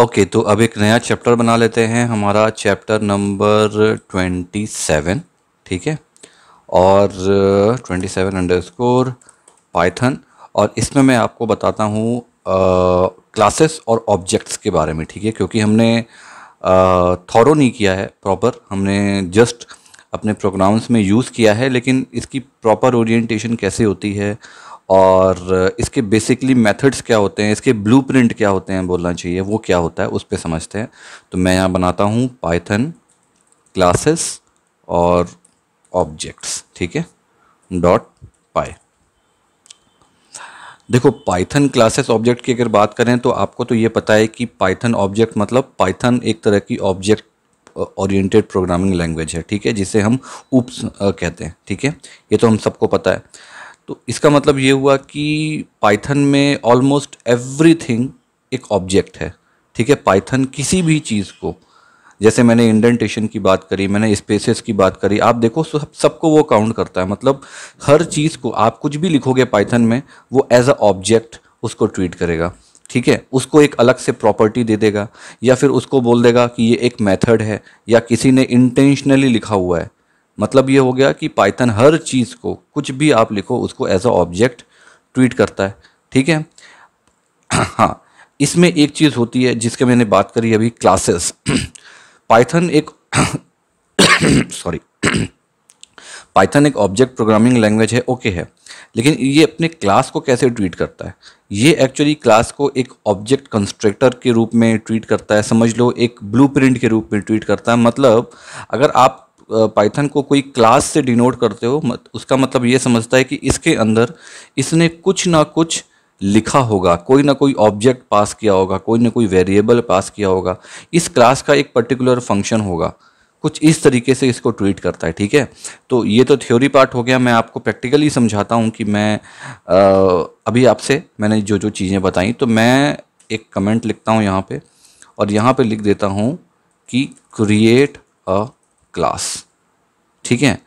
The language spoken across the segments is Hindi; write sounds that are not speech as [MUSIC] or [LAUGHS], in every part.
ओके तो अब एक नया चैप्टर बना लेते हैं हमारा चैप्टर नंबर ट्वेंटी सेवन ठीक है और twenty seven underscore python और इसमें मैं आपको बताता हूँ क्लासेस uh, और ऑब्जेक्ट्स के बारे में ठीक है क्योंकि हमने थॉरो uh, नहीं किया है प्रॉपर हमने जस्ट अपने प्रोग्राम्स में यूज़ किया है लेकिन इसकी प्रॉपर ओरिएंटेशन कैसे होती है और इसके बेसिकली मेथड्स क्या होते हैं इसके ब्लूप्रिंट क्या होते हैं बोलना चाहिए वो क्या होता है उस पर समझते हैं तो मैं यहाँ बनाता हूँ पाइथन क्लासेस और ऑब्जेक्ट्स ठीक है डॉट पाए देखो पाइथन क्लासेस ऑब्जेक्ट की अगर बात करें तो आपको तो ये पता है कि पाइथन ऑब्जेक्ट मतलब पाइथन एक तरह की ऑब्जेक्ट ओरिएंटेड प्रोग्रामिंग लैंग्वेज है ठीक है जिसे हम ऊप्स कहते हैं ठीक है ये तो हम सबको पता है तो इसका मतलब ये हुआ कि पाइथन में ऑलमोस्ट एवरीथिंग एक ऑब्जेक्ट है ठीक है पाइथन किसी भी चीज़ को जैसे मैंने इंडेंटेशन की बात करी मैंने स्पेसेस की बात करी आप देखो सब सबको वो काउंट करता है मतलब हर चीज़ को आप कुछ भी लिखोगे पाइथन में वो एज अ ऑब्जेक्ट उसको ट्रीट करेगा ठीक है उसको एक अलग से प्रॉपर्टी दे देगा या फिर उसको बोल देगा कि ये एक मेथड है या किसी ने इंटेंशनली लिखा हुआ है मतलब ये हो गया कि पाइथन हर चीज़ को कुछ भी आप लिखो उसको एज अ ऑब्जेक्ट ट्वीट करता है ठीक है [CLEARS THROAT] हाँ इसमें एक चीज़ होती है जिसके मैंने बात करी अभी क्लासेस पाइथन [CLEARS THROAT] एक सॉरी [CLEARS THROAT] पाइथन एक ऑब्जेक्ट प्रोग्रामिंग लैंग्वेज है ओके है लेकिन ये अपने क्लास को कैसे ट्वीट करता है ये एक्चुअली क्लास को एक ऑब्जेक्ट कंस्ट्रक्टर के रूप में ट्वीट करता है समझ लो एक ब्लूप्रिंट के रूप में ट्वीट करता है मतलब अगर आप पाइथन को कोई क्लास से डिनोट करते हो मत, उसका मतलब ये समझता है कि इसके अंदर इसने कुछ ना कुछ लिखा होगा कोई ना कोई ऑब्जेक्ट पास किया होगा कोई ना कोई वेरिएबल पास किया होगा इस क्लास का एक पर्टिकुलर फंक्शन होगा कुछ इस तरीके से इसको ट्रीट करता है ठीक है तो ये तो थ्योरी पार्ट हो गया मैं आपको प्रैक्टिकली समझाता हूँ कि मैं आ, अभी आपसे मैंने जो जो चीज़ें बताई तो मैं एक कमेंट लिखता हूँ यहाँ पे और यहाँ पे लिख देता हूँ कि क्रिएट अ क्लास ठीक है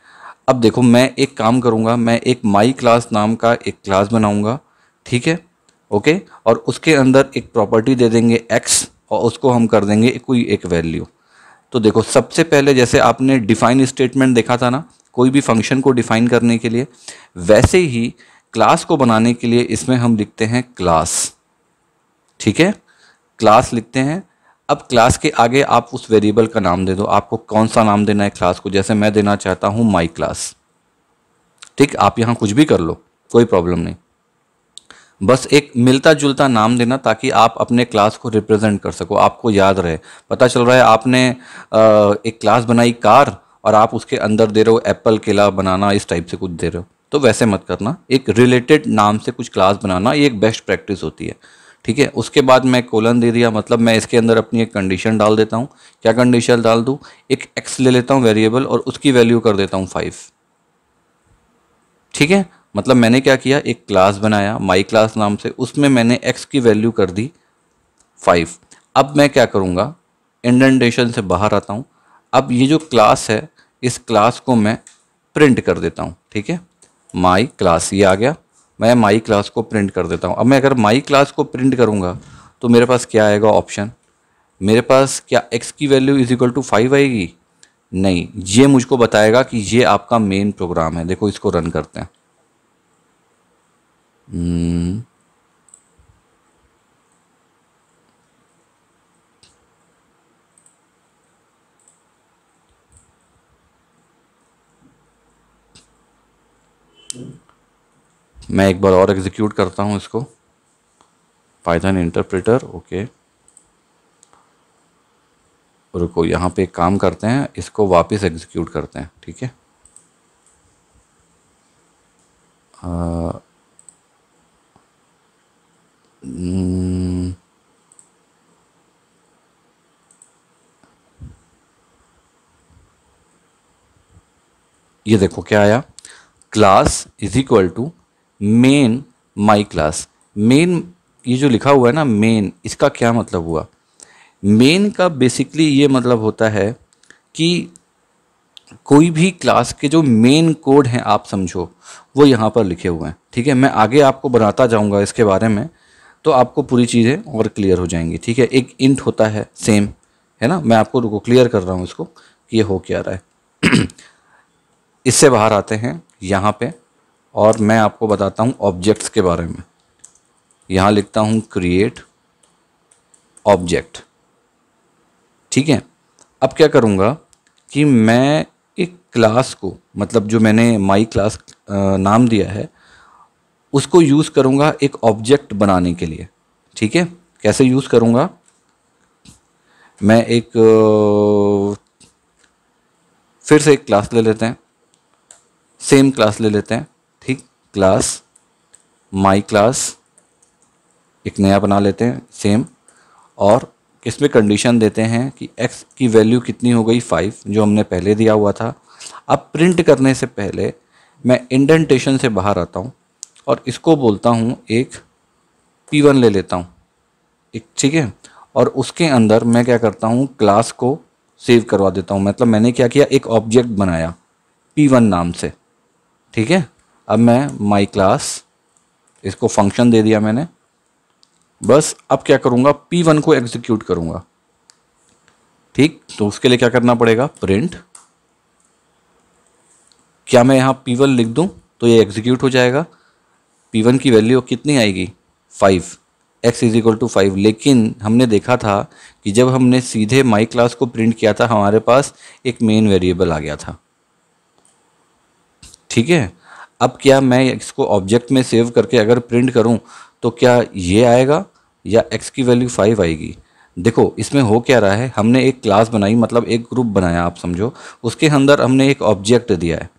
अब देखो मैं एक काम करूँगा मैं एक माई क्लास नाम का एक क्लास बनाऊँगा ठीक है ओके और उसके अंदर एक प्रॉपर्टी दे देंगे एक्स और उसको हम कर देंगे कोई एक वैल्यू तो देखो सबसे पहले जैसे आपने डिफाइन स्टेटमेंट देखा था ना कोई भी फंक्शन को डिफाइन करने के लिए वैसे ही क्लास को बनाने के लिए इसमें हम लिखते हैं क्लास ठीक है क्लास लिखते हैं अब क्लास के आगे आप उस वेरिएबल का नाम दे दो आपको कौन सा नाम देना है क्लास को जैसे मैं देना चाहता हूँ माई क्लास ठीक आप यहाँ कुछ भी कर लो कोई प्रॉब्लम नहीं बस एक मिलता जुलता नाम देना ताकि आप अपने क्लास को रिप्रेजेंट कर सको आपको याद रहे पता चल रहा है आपने एक क्लास बनाई कार और आप उसके अंदर दे रहे हो एप्पल केला बनाना इस टाइप से कुछ दे रहे हो तो वैसे मत करना एक रिलेटेड नाम से कुछ क्लास बनाना ये एक बेस्ट प्रैक्टिस होती है ठीक है उसके बाद मैं कोलन दे दिया मतलब मैं इसके अंदर अपनी एक कंडीशन डाल देता हूँ क्या कंडीशन डाल दूँ एक एक्स ले लेता हूँ वेरिएबल और उसकी वैल्यू कर देता हूँ फाइव ठीक है मतलब मैंने क्या किया एक क्लास बनाया माई क्लास नाम से उसमें मैंने एक्स की वैल्यू कर दी फाइव अब मैं क्या करूँगा इंडेंटेशन से बाहर आता हूँ अब ये जो क्लास है इस क्लास को मैं प्रिंट कर देता हूँ ठीक है माई क्लास ये आ गया मैं माई क्लास को प्रिंट कर देता हूँ अब मैं अगर माई क्लास को प्रिंट करूँगा तो मेरे पास क्या आएगा ऑप्शन मेरे पास क्या एक्स की value is equal to five आएगी नहीं ये मुझको बताएगा कि ये आपका मेन प्रोग्राम है देखो इसको रन करते हैं hmm. मैं एक बार और एग्जीक्यूट करता हूँ इसको पाइथन इंटरप्रेटर ओके रुको यहाँ पे एक काम करते हैं इसको वापस एग्जीक्यूट करते हैं ठीक है हम्म, ये देखो क्या आया class is equal to main my class main ये जो लिखा हुआ है ना मेन इसका क्या मतलब हुआ मेन का बेसिकली ये मतलब होता है कि कोई भी क्लास के जो मेन कोड हैं आप समझो वो यहाँ पर लिखे हुए हैं ठीक है मैं आगे आपको बनाता जाऊँगा इसके बारे में तो आपको पूरी चीज़ें और क्लियर हो जाएंगी ठीक है एक इंट होता है सेम है ना मैं आपको रुको क्लियर कर रहा हूँ इसको कि ये हो क्या रहा है [CLEARS THROAT] इससे बाहर आते हैं यहाँ पे और मैं आपको बताता हूँ ऑब्जेक्ट्स के बारे में यहाँ लिखता हूँ क्रिएट ऑब्जेक्ट ठीक है अब क्या करूँगा कि मैं एक क्लास को मतलब जो मैंने माई क्लास नाम दिया है उसको यूज़ करूँगा एक ऑब्जेक्ट बनाने के लिए ठीक है कैसे यूज़ करूँगा मैं एक फिर से एक क्लास ले लेते हैं सेम क्लास ले लेते हैं ठीक क्लास माई क्लास एक नया बना लेते हैं सेम और इसमें कंडीशन देते हैं कि x की वैल्यू कितनी हो गई फाइव जो हमने पहले दिया हुआ था अब प्रिंट करने से पहले मैं इंडेंटेशन से बाहर आता हूँ और इसको बोलता हूँ एक P1 ले लेता हूँ एक ठीक है और उसके अंदर मैं क्या करता हूँ क्लास को सेव करवा देता हूँ मतलब मैंने क्या किया एक ऑब्जेक्ट बनाया P1 नाम से ठीक है अब मैं माई क्लास इसको फंक्शन दे दिया मैंने बस अब क्या करूँगा पी वन को एग्जीक्यूट करूँगा ठीक तो उसके लिए क्या करना पड़ेगा प्रिंट क्या मैं यहाँ पी वन लिख दूँ तो ये एग्जीक्यूट हो जाएगा पी वन की वैल्यू कितनी आएगी five X is equal to five लेकिन हमने देखा था कि जब हमने सीधे माई क्लास को प्रिंट किया था हमारे पास एक मेन वेरिएबल आ गया था ठीक है अब क्या मैं इसको ऑब्जेक्ट में सेव करके अगर प्रिंट करूं तो क्या ये आएगा या एक्स की वैल्यू फाइव आएगी देखो इसमें हो क्या रहा है हमने एक क्लास बनाई मतलब एक ग्रुप बनाया आप समझो उसके अंदर हमने एक ऑब्जेक्ट दिया है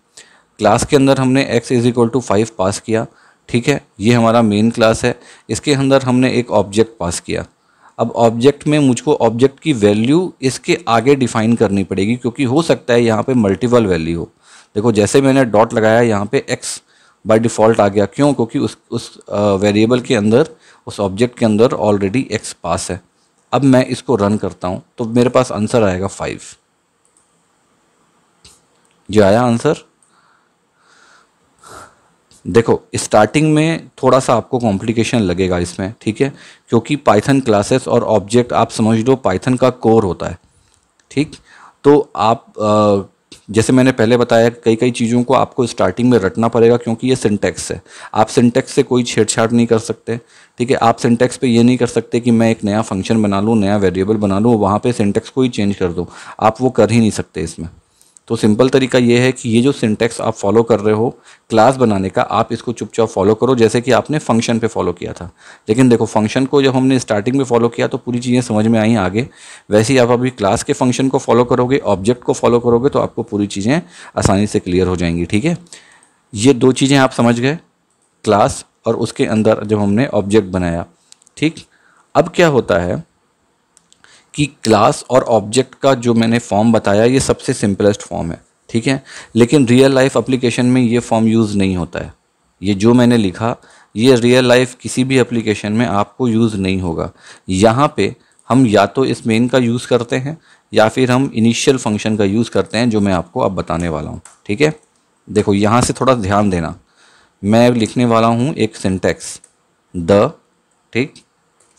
क्लास के अंदर हमने X is equal to five pass किया ठीक है ये हमारा मेन क्लास है इसके अंदर हमने एक ऑब्जेक्ट पास किया अब ऑब्जेक्ट में मुझको ऑब्जेक्ट की वैल्यू इसके आगे डिफाइन करनी पड़ेगी क्योंकि हो सकता है यहाँ पे मल्टीपल वैल्यू हो देखो जैसे मैंने डॉट लगाया यहाँ पे एक्स बाय डिफ़ॉल्ट आ गया क्यों क्योंकि उस उस वेरिएबल के अंदर उस ऑब्जेक्ट के अंदर ऑलरेडी एक्स पास है अब मैं इसको रन करता हूँ तो मेरे पास आंसर आएगा फाइव जो आया आंसर देखो स्टार्टिंग में थोड़ा सा आपको कॉम्प्लिकेशन लगेगा इसमें ठीक है क्योंकि पाइथन क्लासेस और ऑब्जेक्ट आप समझ लो पाइथन का कोर होता है ठीक तो आप आ, जैसे मैंने पहले बताया कई कई चीज़ों को आपको स्टार्टिंग में रटना पड़ेगा क्योंकि ये सिंटेक्स है आप सिंटेक्स से कोई छेड़छाड़ नहीं कर सकते ठीक है आप सिंटेक्स पे ये नहीं कर सकते कि मैं एक नया फंक्शन बना लूँ नया वेरिएबल बना लूँ वहाँ पे सिंटेक्स को ही चेंज कर दूँ आप वो कर ही नहीं सकते इसमें तो सिंपल तरीका ये है कि ये जो सिंटेक्स आप फॉलो कर रहे हो क्लास बनाने का आप इसको चुपचाप फॉलो करो जैसे कि आपने फंक्शन पे फॉलो किया था लेकिन देखो फंक्शन को जब हमने स्टार्टिंग में फॉलो किया तो पूरी चीज़ें समझ में आई आगे वैसे ही आप अभी क्लास के फंक्शन को फॉलो करोगे ऑब्जेक्ट को फॉलो करोगे तो आपको पूरी चीज़ें आसानी से क्लियर हो जाएंगी ठीक है ये दो चीज़ें आप समझ गए क्लास और उसके अंदर जब हमने ऑब्जेक्ट बनाया ठीक अब क्या होता है कि क्लास और ऑब्जेक्ट का जो मैंने फॉर्म बताया ये सबसे सिंपलेस्ट फॉर्म है ठीक है लेकिन रियल लाइफ एप्लीकेशन में ये फॉर्म यूज़ नहीं होता है ये जो मैंने लिखा ये रियल लाइफ किसी भी एप्लीकेशन में आपको यूज़ नहीं होगा यहाँ पे हम या तो इस मेन का यूज़ करते हैं या फिर हम इनिशियल फंक्शन का यूज़ करते हैं जो मैं आपको अब बताने वाला हूँ ठीक है देखो यहाँ से थोड़ा ध्यान देना मैं लिखने वाला हूँ एक सिंटेक्स द ठीक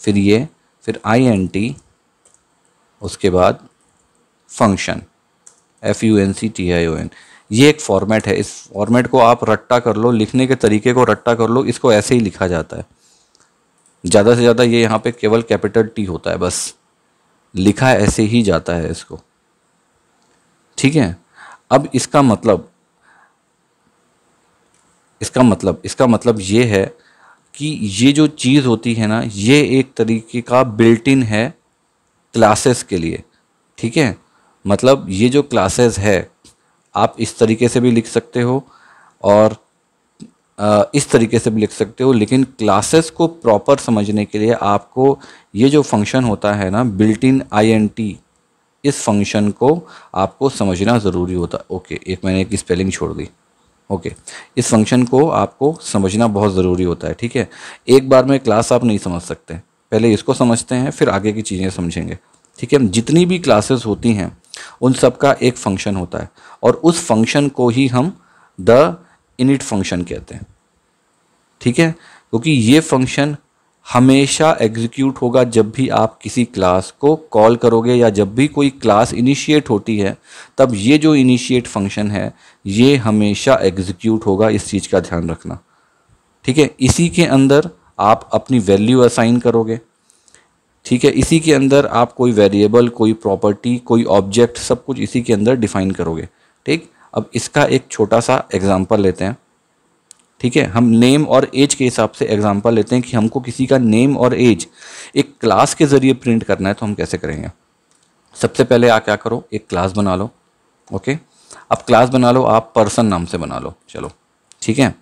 फिर ये फिर आई एन टी उसके बाद function F U N C T I O N ये एक फॉर्मेट है इस फॉर्मेट को आप रट्टा कर लो लिखने के तरीके को रट्टा कर लो इसको ऐसे ही लिखा जाता है ज़्यादा से ज़्यादा ये यहाँ पे केवल कैपिटल टी होता है बस लिखा ऐसे ही जाता है इसको ठीक है अब इसका मतलब इसका मतलब इसका मतलब ये है कि ये जो चीज़ होती है ना ये एक तरीके का बिल्ट इन है क्लासेस के लिए ठीक है मतलब ये जो क्लासेस है आप इस तरीके से भी लिख सकते हो और इस तरीके से भी लिख सकते हो लेकिन क्लासेस को प्रॉपर समझने के लिए आपको ये जो फंक्शन होता है ना बिल्ट इन आई टी इस फंक्शन को आपको समझना ज़रूरी होता है ओके एक मैंने एक स्पेलिंग छोड़ दी ओके इस फंक्शन को आपको समझना बहुत ज़रूरी होता है ठीक है एक बार में क्लास आप नहीं समझ सकते पहले इसको समझते हैं फिर आगे की चीज़ें समझेंगे ठीक है जितनी भी क्लासेस होती हैं उन सब का एक फंक्शन होता है और उस फंक्शन को ही हम द इनिट फंक्शन कहते हैं ठीक है क्योंकि ये फंक्शन हमेशा एग्जीक्यूट होगा जब भी आप किसी क्लास को कॉल करोगे या जब भी कोई क्लास इनिशिएट होती है तब ये जो इनिशिएट फंक्शन है ये हमेशा एग्जीक्यूट होगा इस चीज़ का ध्यान रखना ठीक है इसी के अंदर आप अपनी वैल्यू असाइन करोगे ठीक है इसी के अंदर आप कोई वेरिएबल कोई प्रॉपर्टी कोई ऑब्जेक्ट सब कुछ इसी के अंदर डिफाइन करोगे ठीक अब इसका एक छोटा सा एग्जाम्पल लेते हैं ठीक है हम नेम और एज के हिसाब से एग्जाम्पल लेते हैं कि हमको किसी का नेम और एज एक क्लास के ज़रिए प्रिंट करना है तो हम कैसे करेंगे सबसे पहले आप क्या करो एक क्लास बना लो ओके अब क्लास बना लो आप पर्सन नाम से बना लो चलो ठीक है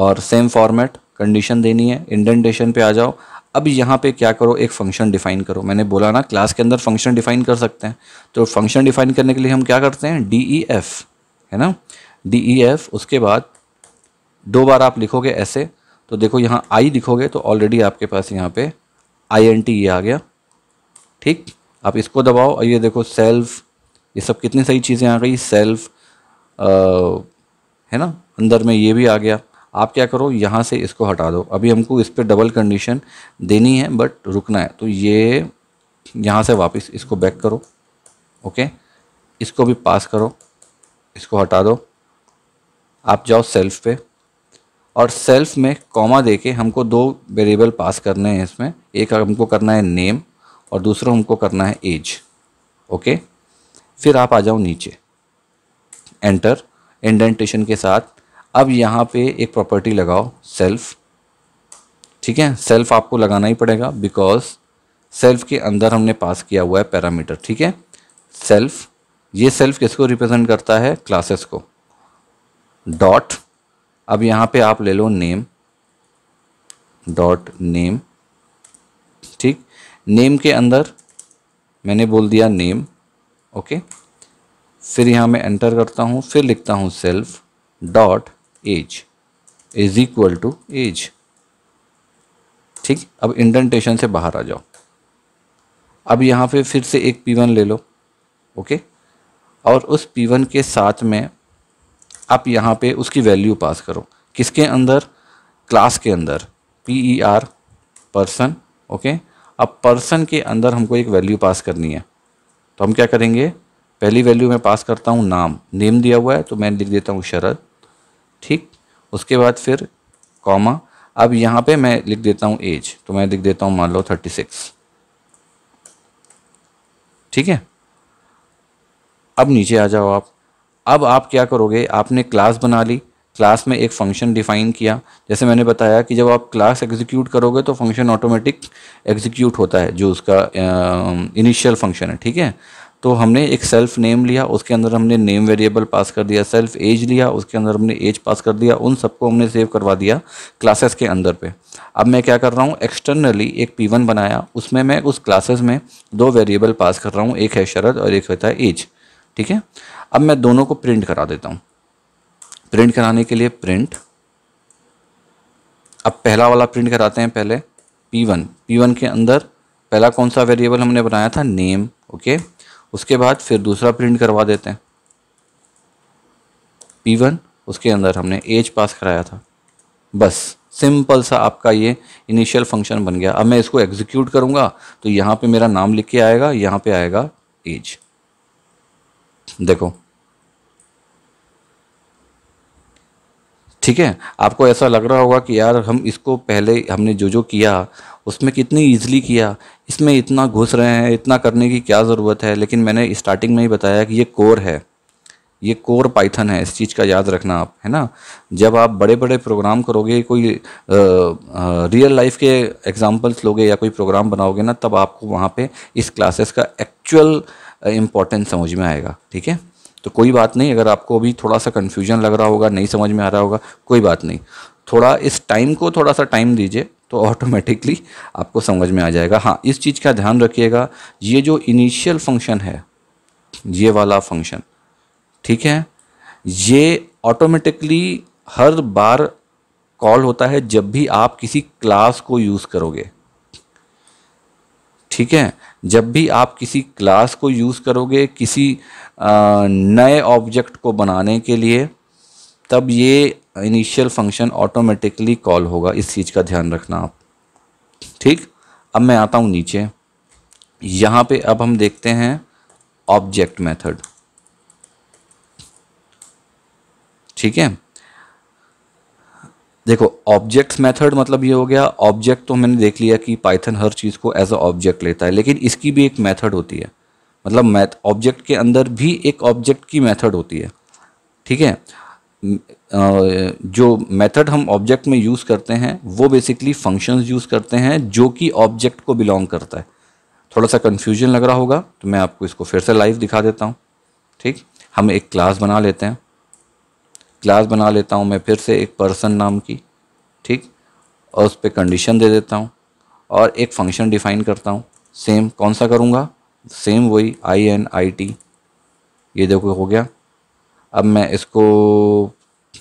और सेम फॉर्मेट कंडीशन देनी है इंडेंटेशन पे आ जाओ अब यहाँ पे क्या करो एक फंक्शन डिफाइन करो मैंने बोला ना क्लास के अंदर फंक्शन डिफाइन कर सकते हैं तो फंक्शन डिफाइन करने के लिए हम क्या करते हैं डी ई एफ है ना डी ई एफ उसके बाद दो बार आप लिखोगे ऐसे तो देखो यहाँ आई लिखोगे तो ऑलरेडी आपके पास यहाँ पे आई एन टी ये आ गया ठीक आप इसको दबाओ और ये देखो सेल्फ ये सब कितनी सही चीज़ें आ गई सेल्फ आ, है ना अंदर में ये भी आ गया आप क्या करो यहाँ से इसको हटा दो अभी हमको इस पर डबल कंडीशन देनी है बट रुकना है तो ये यहाँ से वापस इसको बैक करो ओके इसको भी पास करो इसको हटा दो आप जाओ सेल्फ पे और सेल्फ में कॉमा देके हमको दो वेरिएबल पास करने हैं इसमें एक हमको करना है नेम और दूसरा हमको करना है एज ओके फिर आप आ जाओ नीचे एंटर इंडेंटेशन के साथ अब यहाँ पे एक प्रॉपर्टी लगाओ सेल्फ ठीक है सेल्फ आपको लगाना ही पड़ेगा बिकॉज सेल्फ के अंदर हमने पास किया हुआ है पैरामीटर ठीक है सेल्फ ये सेल्फ किसको रिप्रेजेंट करता है क्लासेस को डॉट अब यहाँ पे आप ले लो नेम डॉट नेम ठीक नेम के अंदर मैंने बोल दिया नेम ओके फिर यहाँ मैं एंटर करता हूँ फिर लिखता हूँ self dot age is equal to age ठीक अब इंडेंटेशन से बाहर आ जाओ अब यहाँ पे फिर से एक पी वन ले लो ओके और उस पी वन के साथ में आप यहाँ पे उसकी वैल्यू पास करो किसके अंदर क्लास के अंदर P E R person okay अब पर्सन के अंदर हमको एक वैल्यू पास करनी है तो हम क्या करेंगे पहली वैल्यू मैं पास करता हूँ नाम नेम दिया हुआ है तो मैं लिख देता हूँ शरद ठीक उसके बाद फिर कॉमा अब यहाँ पे मैं लिख देता हूँ एज तो मैं लिख देता हूँ मान लो थर्टी सिक्स ठीक है अब नीचे आ जाओ आप अब आप क्या करोगे आपने क्लास बना ली क्लास में एक फंक्शन डिफाइन किया जैसे मैंने बताया कि जब आप क्लास एग्जीक्यूट करोगे तो फंक्शन ऑटोमेटिक एग्जीक्यूट होता है जो उसका इनिशियल फंक्शन है ठीक है तो हमने एक सेल्फ नेम लिया उसके अंदर हमने नेम वेरिएबल पास कर दिया सेल्फ एज लिया उसके अंदर हमने एज पास कर दिया उन सबको हमने सेव करवा दिया क्लासेस के अंदर पे अब मैं क्या कर रहा हूँ एक्सटर्नली एक पी वन बनाया उसमें मैं उस क्लासेस में दो वेरिएबल पास कर रहा हूँ एक है शरद और एक होता है एज ठीक है अब मैं दोनों को प्रिंट करा देता हूँ प्रिंट कराने के लिए प्रिंट अब पहला वाला प्रिंट कराते हैं पहले पी वन पी वन के अंदर पहला कौन सा वेरिएबल हमने बनाया था नेम ओके okay? उसके बाद फिर दूसरा प्रिंट करवा देते हैं पी वन उसके अंदर हमने एज पास कराया था बस सिंपल सा आपका ये इनिशियल फंक्शन बन गया अब मैं इसको एग्जीक्यूट करूँगा तो यहाँ पे मेरा नाम लिख के आएगा यहाँ पे आएगा एज देखो ठीक है आपको ऐसा लग रहा होगा कि यार हम इसको पहले हमने जो जो किया उसमें कितनी ईजिली किया इसमें इतना घुस रहे हैं इतना करने की क्या ज़रूरत है लेकिन मैंने स्टार्टिंग में ही बताया कि ये कोर है ये कोर पाइथन है इस चीज़ का याद रखना आप है ना जब आप बड़े बड़े प्रोग्राम करोगे कोई रियल लाइफ के एग्जांपल्स लोगे या कोई प्रोग्राम बनाओगे ना तब आपको वहाँ पे इस क्लासेस का एक्चुअल इम्पोर्टेंस समझ में आएगा ठीक है तो कोई बात नहीं अगर आपको अभी थोड़ा सा कन्फ्यूजन लग रहा होगा नहीं समझ में आ रहा होगा कोई बात नहीं थोड़ा इस टाइम को थोड़ा सा टाइम दीजिए तो ऑटोमेटिकली आपको समझ में आ जाएगा हाँ इस चीज़ का ध्यान रखिएगा ये जो इनिशियल फंक्शन है ये वाला फंक्शन ठीक है ये ऑटोमेटिकली हर बार कॉल होता है जब भी आप किसी क्लास को यूज़ करोगे ठीक है जब भी आप किसी क्लास को यूज़ करोगे किसी नए ऑब्जेक्ट को बनाने के लिए तब ये इनिशियल फंक्शन ऑटोमेटिकली कॉल होगा इस चीज़ का ध्यान रखना आप ठीक अब मैं आता हूँ नीचे यहाँ पे अब हम देखते हैं ऑब्जेक्ट मेथड ठीक है देखो ऑब्जेक्ट मेथड मतलब ये हो गया ऑब्जेक्ट तो मैंने देख लिया कि पाइथन हर चीज़ को एज अ ऑब्जेक्ट लेता है लेकिन इसकी भी एक मेथड होती है मतलब मैथ ऑब्जेक्ट के अंदर भी एक ऑब्जेक्ट की मेथड होती है ठीक है जो मेथड हम ऑब्जेक्ट में यूज़ करते हैं वो बेसिकली फंक्शंस यूज़ करते हैं जो कि ऑब्जेक्ट को बिलोंग करता है थोड़ा सा कन्फ्यूजन लग रहा होगा तो मैं आपको इसको फिर से लाइव दिखा देता हूँ ठीक हम एक क्लास बना लेते हैं क्लास बना लेता हूँ मैं फिर से एक पर्सन नाम की ठीक और उस पर कंडीशन दे देता हूँ और एक फंक्शन डिफाइन करता हूँ सेम कौन सा करूँगा सेम वही आई एन आई टी ये देखो हो गया अब मैं इसको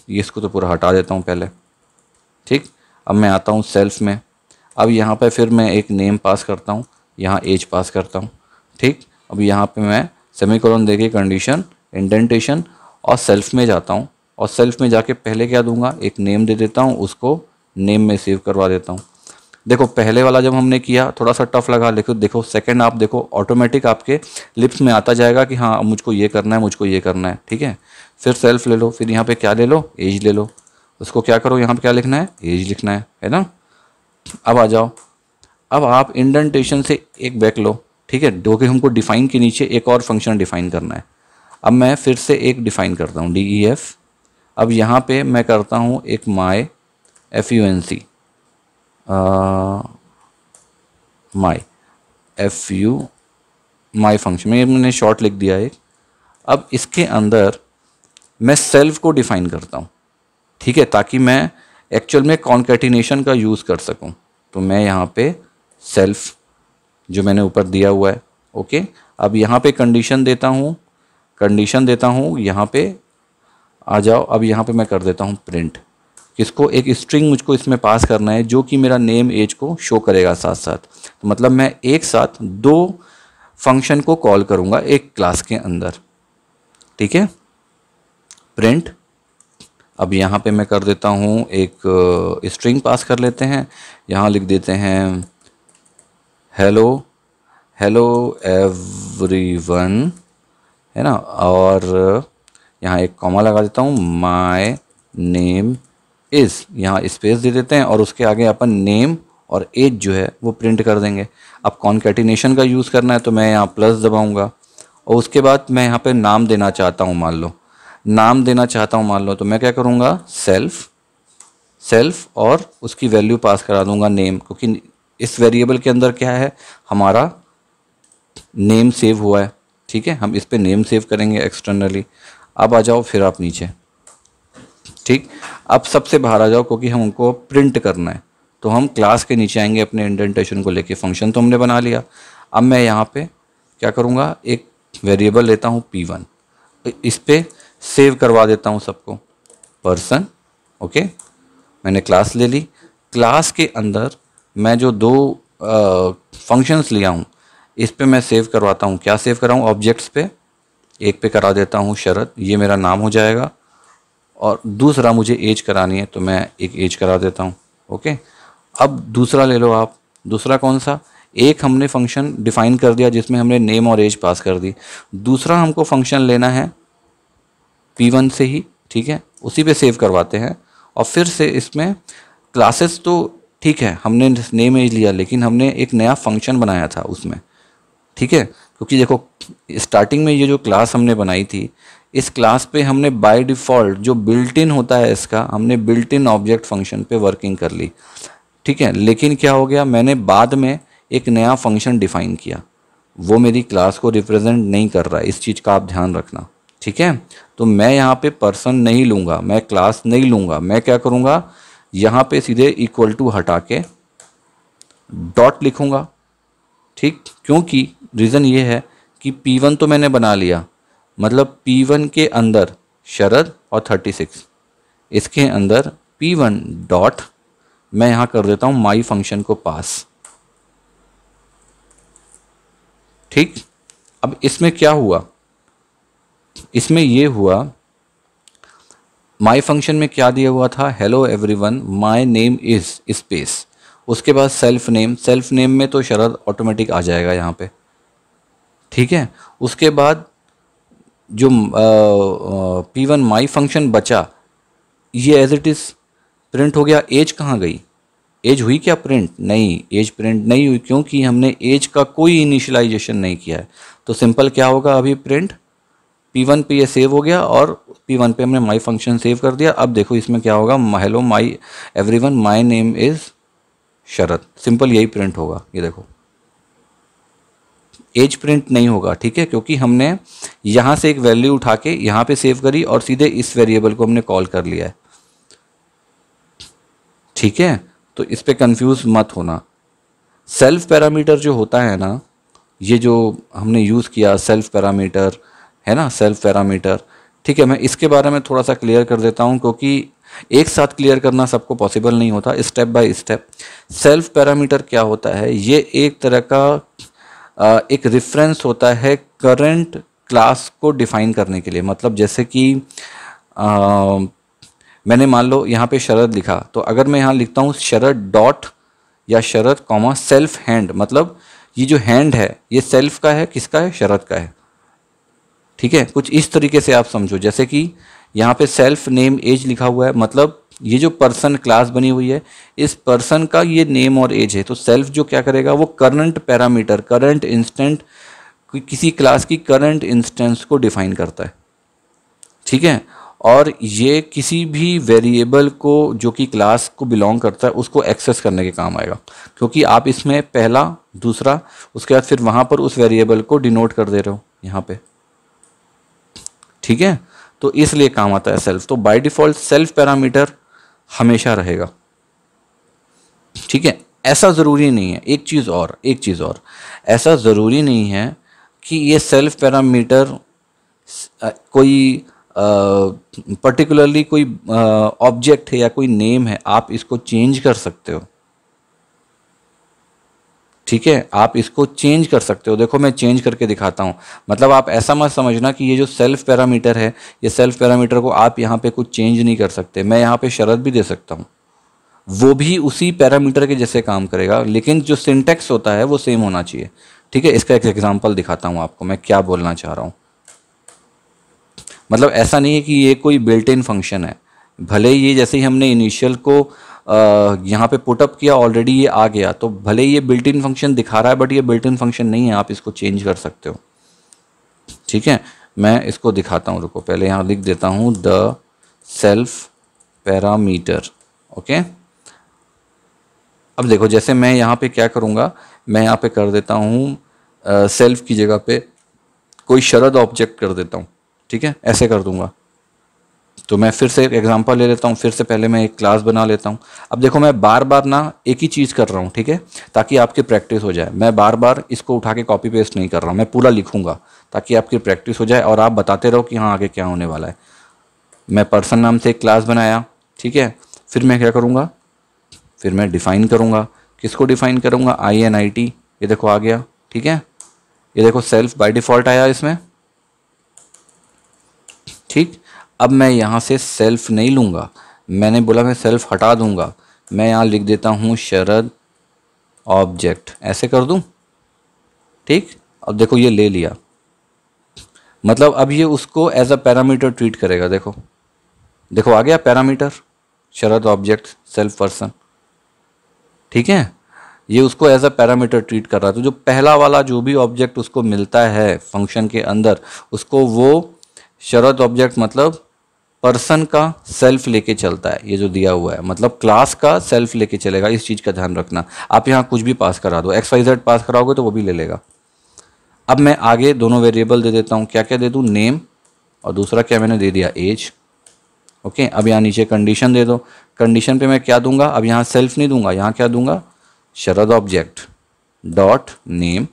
ये इसको तो पूरा हटा देता हूँ पहले ठीक अब मैं आता हूँ सेल्फ में अब यहाँ पर फिर मैं एक नेम पास करता हूँ यहाँ एज पास करता हूँ ठीक अब यहाँ पे मैं सेमी कॉलन दे के कंडीशन इंडेंटेशन और सेल्फ में जाता हूँ और सेल्फ में जाके पहले क्या दूंगा एक नेम दे देता हूँ उसको नेम में सेव करवा देता हूँ देखो पहले वाला जब हमने किया थोड़ा सा टफ लगा लेकिन देखो सेकंड आप देखो ऑटोमेटिक आपके लिप्स में आता जाएगा कि हाँ मुझको ये करना है मुझको ये करना है ठीक है फिर सेल्फ ले लो फिर यहाँ पे क्या ले लो एज ले लो उसको क्या करो यहाँ पे क्या लिखना है एज लिखना है है ना अब आ जाओ अब आप इंडेंटेशन से एक बैक लो ठीक है जो कि हमको डिफाइन के नीचे एक और फंक्शन डिफाइन करना है अब मैं फिर से एक डिफाइन करता हूँ डी ई एफ अब यहाँ पे मैं करता हूँ एक my F U N C my F U my function मैंने शॉर्ट लिख दिया एक अब इसके अंदर मैं सेल्फ को डिफाइन करता हूँ ठीक है ताकि मैं एक्चुअल में कॉन्केटिनेशन का यूज़ कर सकूँ तो मैं यहाँ पे सेल्फ जो मैंने ऊपर दिया हुआ है ओके अब यहाँ पे कंडीशन देता हूँ कंडीशन देता हूँ यहाँ पे आ जाओ अब यहाँ पे मैं कर देता हूँ प्रिंट किसको एक स्ट्रिंग मुझको इसमें पास करना है जो कि मेरा नेम एज को शो करेगा साथ साथ तो मतलब मैं एक साथ दो फंक्शन को कॉल करूँगा एक क्लास के अंदर ठीक है प्रिंट अब यहाँ पे मैं कर देता हूँ एक स्ट्रिंग पास कर लेते हैं यहाँ लिख देते हैं हेलो हेलो एवरीवन है ना और यहाँ एक कॉमा लगा देता हूँ माय नेम इज़ यहाँ स्पेस दे देते हैं और उसके आगे अपन नेम और एज जो है वो प्रिंट कर देंगे अब कॉन्केटिनेशन का यूज़ करना है तो मैं यहाँ प्लस दबाऊँगा और उसके बाद मैं यहाँ पे नाम देना चाहता हूँ मान लो नाम देना चाहता हूँ मान लो तो मैं क्या करूँगा सेल्फ सेल्फ और उसकी वैल्यू पास करा दूंगा नेम क्योंकि इस वेरिएबल के अंदर क्या है हमारा नेम सेव हुआ है ठीक है हम इस पर नेम सेव करेंगे एक्सटर्नली अब आ जाओ फिर आप नीचे ठीक अब सबसे बाहर आ जाओ क्योंकि हम उनको प्रिंट करना है तो हम क्लास के नीचे आएंगे अपने इंडेंटेशन को लेके फंक्शन तो हमने बना लिया अब मैं यहाँ पे क्या करूँगा एक वेरिएबल लेता हूँ पी वन इस पर सेव करवा देता हूँ सबको पर्सन ओके मैंने क्लास ले ली क्लास के अंदर मैं जो दो फंक्शंस लिया हूँ इस पे मैं सेव करवाता हूँ क्या सेव कराऊँ ऑब्जेक्ट्स पे एक पे करा देता हूँ शरद ये मेरा नाम हो जाएगा और दूसरा मुझे एज करानी है तो मैं एक एज करा देता हूँ ओके अब दूसरा ले लो आप दूसरा कौन सा एक हमने फंक्शन डिफाइन कर दिया जिसमें हमने नेम और एज पास कर दी दूसरा हमको फंक्शन लेना है P1 से ही ठीक है उसी पे सेव करवाते हैं और फिर से इसमें क्लासेस तो ठीक है हमने नेम ही लिया लेकिन हमने एक नया फंक्शन बनाया था उसमें ठीक है क्योंकि देखो स्टार्टिंग में ये जो क्लास हमने बनाई थी इस क्लास पे हमने बाय डिफ़ॉल्ट जो बिल्ट इन होता है इसका हमने बिल्ट इन ऑब्जेक्ट फंक्शन पे वर्किंग कर ली ठीक है लेकिन क्या हो गया मैंने बाद में एक नया फंक्शन डिफाइन किया वो मेरी क्लास को रिप्रेजेंट नहीं कर रहा है इस चीज़ का आप ध्यान रखना ठीक है तो मैं यहाँ पे पर्सन नहीं लूँगा मैं क्लास नहीं लूँगा मैं क्या करूँगा यहाँ पे सीधे इक्वल टू हटा के डॉट लिखूँगा ठीक क्योंकि रीज़न ये है कि पी वन तो मैंने बना लिया मतलब पी वन के अंदर शरद और थर्टी सिक्स इसके अंदर पी वन डॉट मैं यहाँ कर देता हूँ माई फंक्शन को पास ठीक अब इसमें क्या हुआ इसमें ये हुआ माई फंक्शन में क्या दिया हुआ था hello everyone my name is space उसके बाद सेल्फ नेम सेल्फ नेम में तो शरद ऑटोमेटिक आ जाएगा यहाँ पे ठीक है उसके बाद जो पी वन माई फंक्शन बचा ये एज इट इज़ प्रिंट हो गया एज कहाँ गई एज हुई क्या प्रिंट नहीं एज प्रिंट नहीं हुई क्योंकि हमने एज का कोई इनिशलाइजेशन नहीं किया है तो सिंपल क्या होगा अभी प्रिंट P1 पे ये सेव हो गया और P1 पे हमने माई फंक्शन सेव कर दिया अब देखो इसमें क्या होगा hello my everyone my name is Sharad simple यही प्रिंट होगा ये देखो एज प्रिंट नहीं होगा ठीक है क्योंकि हमने यहाँ से एक वैल्यू उठा के यहाँ पे सेव करी और सीधे इस वेरिएबल को हमने कॉल कर लिया है ठीक है तो इस पर कन्फ्यूज मत होना सेल्फ पैरामीटर जो होता है ना ये जो हमने यूज़ किया सेल्फ पैरामीटर है ना सेल्फ पैरामीटर ठीक है मैं इसके बारे में थोड़ा सा क्लियर कर देता हूँ क्योंकि एक साथ क्लियर करना सबको पॉसिबल नहीं होता step by step self parameter क्या होता है ये एक तरह का एक रिफरेंस होता है करंट क्लास को डिफाइन करने के लिए मतलब जैसे कि मैंने मान लो यहाँ पे शरद लिखा तो अगर मैं यहाँ लिखता हूँ शरद डॉट या शरद कॉमा सेल्फ हैंड मतलब ये जो हैंड है ये सेल्फ का है किसका है शरद का है ठीक है कुछ इस तरीके से आप समझो जैसे कि यहाँ पे सेल्फ नेम एज लिखा हुआ है मतलब ये जो पर्सन क्लास बनी हुई है इस पर्सन का ये नेम और एज है तो सेल्फ जो क्या करेगा वो करंट पैरामीटर करंट इंस्टेंट किसी क्लास की करंट इंस्टेंस को डिफाइन करता है ठीक है और ये किसी भी वेरिएबल को जो कि क्लास को बिलोंग करता है उसको एक्सेस करने के काम आएगा क्योंकि आप इसमें पहला दूसरा उसके बाद फिर वहाँ पर उस वेरिएबल को डिनोट कर दे रहे हो यहाँ पे ठीक है तो इसलिए काम आता है सेल्फ तो बाय डिफॉल्ट सेल्फ पैरामीटर हमेशा रहेगा ठीक है ऐसा ज़रूरी नहीं है एक चीज़ और एक चीज़ और ऐसा ज़रूरी नहीं है कि ये सेल्फ पैरामीटर कोई पर्टिकुलरली कोई ऑब्जेक्ट है या कोई नेम है आप इसको चेंज कर सकते हो ठीक है आप इसको चेंज कर सकते हो देखो मैं चेंज करके दिखाता हूँ मतलब आप ऐसा मत समझना कि ये जो सेल्फ पैरामीटर है ये सेल्फ पैरामीटर को आप यहाँ पे कुछ चेंज नहीं कर सकते मैं यहाँ पे शरत भी दे सकता हूँ वो भी उसी पैरामीटर के जैसे काम करेगा लेकिन जो सिंटेक्स होता है वो सेम होना चाहिए ठीक है इसका एक एग्जाम्पल दिखाता हूँ आपको मैं क्या बोलना चाह रहा हूँ मतलब ऐसा नहीं है कि ये कोई बिल्ट इन फंक्शन है भले ये जैसे ही हमने इनिशियल को यहाँ पे पुटअप किया ऑलरेडी ये आ गया तो भले ये बिल्ट इन फंक्शन दिखा रहा है बट ये बिल्ट इन फंक्शन नहीं है आप इसको चेंज कर सकते हो ठीक है मैं इसको दिखाता हूँ रुको पहले यहाँ लिख देता हूँ द सेल्फ पैरामीटर ओके अब देखो जैसे मैं यहाँ पे क्या करूँगा मैं यहाँ पे कर देता हूँ सेल्फ की जगह पे कोई शरद ऑब्जेक्ट कर देता हूँ ठीक है ऐसे कर दूंगा तो मैं फिर से एक एग्जांपल ले लेता हूँ फिर से पहले मैं एक क्लास बना लेता हूँ अब देखो मैं बार बार ना एक ही चीज़ कर रहा हूँ ठीक है ताकि आपकी प्रैक्टिस हो जाए मैं बार बार इसको उठा के कॉपी पेस्ट नहीं कर रहा हूँ मैं पूरा लिखूँगा ताकि आपकी प्रैक्टिस हो जाए और आप बताते रहो कि हाँ आगे क्या होने वाला है मैं पर्सन नाम से एक क्लास बनाया ठीक है फिर मैं क्या करूँगा फिर मैं डिफ़ाइन करूँगा किसको डिफ़ाइन करूँगा आई एन आई टी ये देखो आ गया ठीक है ये देखो सेल्फ बाय डिफ़ॉल्ट आया इसमें ठीक अब मैं यहाँ से सेल्फ नहीं लूँगा मैंने बोला मैं सेल्फ हटा दूँगा मैं यहाँ लिख देता हूँ शरद ऑब्जेक्ट ऐसे कर दूँ ठीक अब देखो ये ले लिया मतलब अब ये उसको एज अ पैरामीटर ट्रीट करेगा देखो देखो आ गया parameter Sharad object self person ठीक है ये उसको एज अ पैरामीटर ट्रीट कर रहा है तो जो पहला वाला जो भी ऑब्जेक्ट उसको मिलता है फंक्शन के अंदर उसको वो शरद ऑब्जेक्ट मतलब पर्सन का सेल्फ लेके चलता है ये जो दिया हुआ है मतलब क्लास का सेल्फ लेके चलेगा इस चीज़ का ध्यान रखना आप यहाँ कुछ भी पास करा दो एक्स वाई जेड पास कराओगे तो वो भी ले लेगा अब मैं आगे दोनों वेरिएबल दे देता हूँ क्या क्या दे दूँ नेम और दूसरा क्या मैंने दे दिया एज ओके अब यहाँ नीचे कंडीशन दे दो कंडीशन पर मैं क्या दूंगा अब यहाँ सेल्फ नहीं दूंगा यहाँ क्या दूंगा Sharad object dot name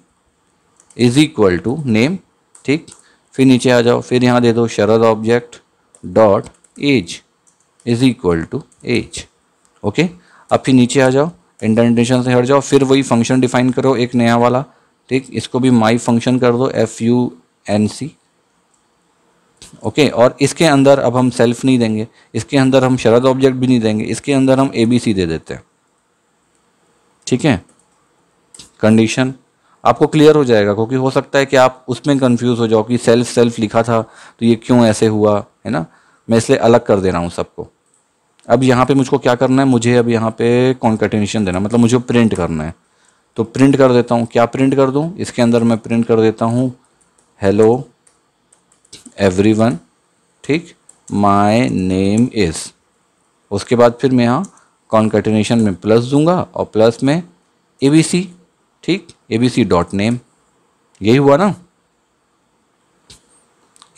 is equal to name ठीक फिर नीचे आ जाओ फिर यहाँ दे दो Sharad object dot age is equal to age okay अब फिर नीचे आ जाओ इंटरनेशन से हट जाओ फिर वही फंक्शन डिफाइन करो एक नया वाला ठीक इसको भी माई फंक्शन कर दो F U N C okay और इसके अंदर अब हम सेल्फ नहीं देंगे इसके अंदर हम शरद ऑब्जेक्ट भी नहीं देंगे इसके अंदर हम ए बी सी दे देते हैं ठीक है कंडीशन आपको क्लियर हो जाएगा क्योंकि हो सकता है कि आप उसमें कंफ्यूज हो जाओ कि सेल्फ सेल्फ लिखा था तो ये क्यों ऐसे हुआ है ना मैं इसलिए अलग कर दे रहा हूँ सबको अब यहाँ पे मुझको क्या करना है मुझे अब यहाँ पे कॉन्कटिनेशन देना मतलब मुझे प्रिंट करना है तो प्रिंट कर देता हूँ क्या प्रिंट कर दूँ इसके अंदर मैं प्रिंट कर देता हूँ हेलो एवरीवन ठीक माय नेम इज़ उसके बाद फिर मैं यहाँ कॉन्कटिनेशन में प्लस दूंगा और प्लस में ए बी सी ठीक A B C dot name यही हुआ ना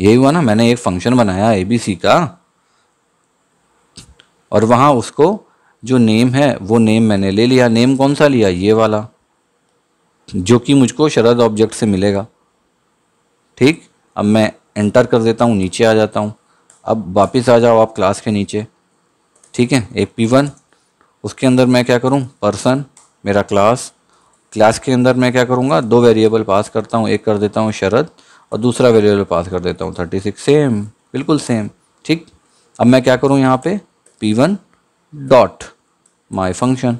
यही हुआ ना मैंने एक फंक्शन बनाया ए बी सी का और वहाँ उसको जो नेम है वो नेम मैंने ले लिया नेम कौन सा लिया ये वाला जो कि मुझको शरद ऑब्जेक्ट से मिलेगा ठीक अब मैं एंटर कर देता हूँ नीचे आ जाता हूँ अब वापस आ जाओ आप क्लास के नीचे ठीक है ए पी वन उसके अंदर मैं क्या करूँ पर्सन मेरा क्लास क्लास के अंदर मैं क्या करूँगा दो वेरिएबल पास करता हूँ एक कर देता हूँ शरद और दूसरा वेरिएबल पास कर देता हूँ थर्टी सिक्स सेम बिल्कुल सेम ठीक अब मैं क्या करूँ यहाँ पे P one dot my function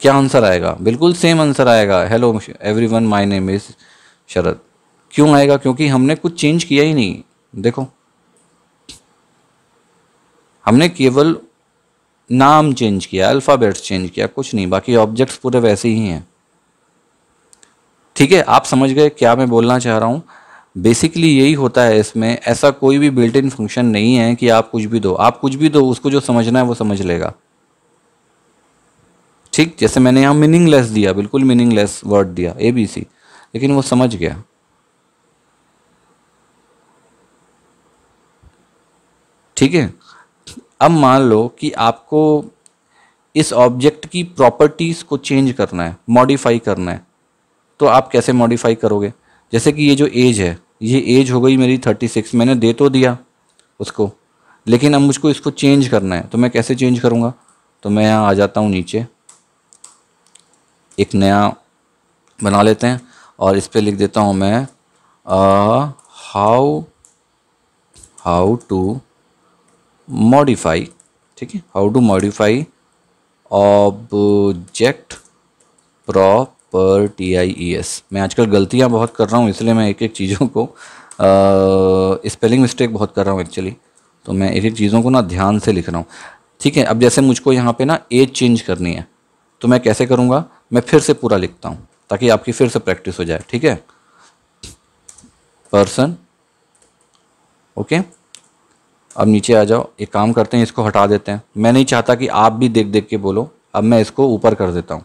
क्या आंसर आएगा बिल्कुल सेम आंसर आएगा hello everyone my name is Sharad क्यों आएगा क्योंकि हमने कुछ चेंज किया ही नहीं देखो हमने केवल नाम चेंज किया अल्फ़ाबेट्स चेंज किया कुछ नहीं बाकी ऑब्जेक्ट्स पूरे वैसे ही हैं ठीक है आप समझ गए क्या मैं बोलना चाह रहा हूँ बेसिकली यही होता है इसमें ऐसा कोई भी बिल्ट इन फंक्शन नहीं है कि आप कुछ भी दो आप कुछ भी दो उसको जो समझना है वो समझ लेगा ठीक जैसे मैंने यहाँ मीनिंगलेस दिया बिल्कुल मीनिंगलेस वर्ड दिया ए बी सी लेकिन वो समझ गया ठीक है अब मान लो कि आपको इस ऑब्जेक्ट की प्रॉपर्टीज़ को चेंज करना है मॉडिफाई करना है तो आप कैसे मॉडिफाई करोगे जैसे कि ये जो एज है ये एज हो गई मेरी थर्टी सिक्स मैंने दे तो दिया उसको लेकिन अब मुझको इसको चेंज करना है तो मैं कैसे चेंज करूँगा तो मैं यहाँ आ जाता हूँ नीचे एक नया बना लेते हैं और इस पर लिख देता हूँ मैं हाउ हाउ टू मॉडिफाई ठीक है how to modify object proper T I E S मैं आजकल गलतियाँ बहुत कर रहा हूँ इसलिए मैं एक एक चीज़ों को स्पेलिंग मिस्टेक बहुत कर रहा हूँ एक्चुअली तो मैं एक एक चीज़ों को ना ध्यान से लिख रहा हूँ ठीक है अब जैसे मुझको यहाँ पे ना एज चेंज करनी है तो मैं कैसे करूँगा मैं फिर से पूरा लिखता हूँ ताकि आपकी फिर से प्रैक्टिस हो जाए ठीक है पर्सन ओके okay? अब नीचे आ जाओ एक काम करते हैं इसको हटा देते हैं मैं नहीं चाहता कि आप भी देख देख के बोलो अब मैं इसको ऊपर कर देता हूँ